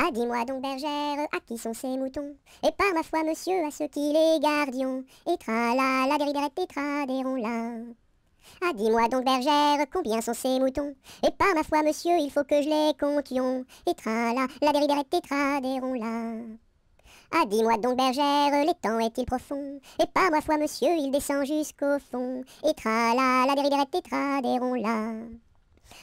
Ah, dis-moi donc, bergère, à qui sont ces moutons Et par ma foi, monsieur, à ceux qui les gardions. Et tra-la, la dériberette, et tra des là Ah, dis-moi donc, bergère, combien sont ces moutons Et par ma foi, monsieur, il faut que je les comptions. Et tra-la, la dériberette, et tra des là Ah, dis-moi donc, bergère, les temps est-il profond Et par ma foi, monsieur, il descend jusqu'au fond. Et tra-la, la dériberette, et des là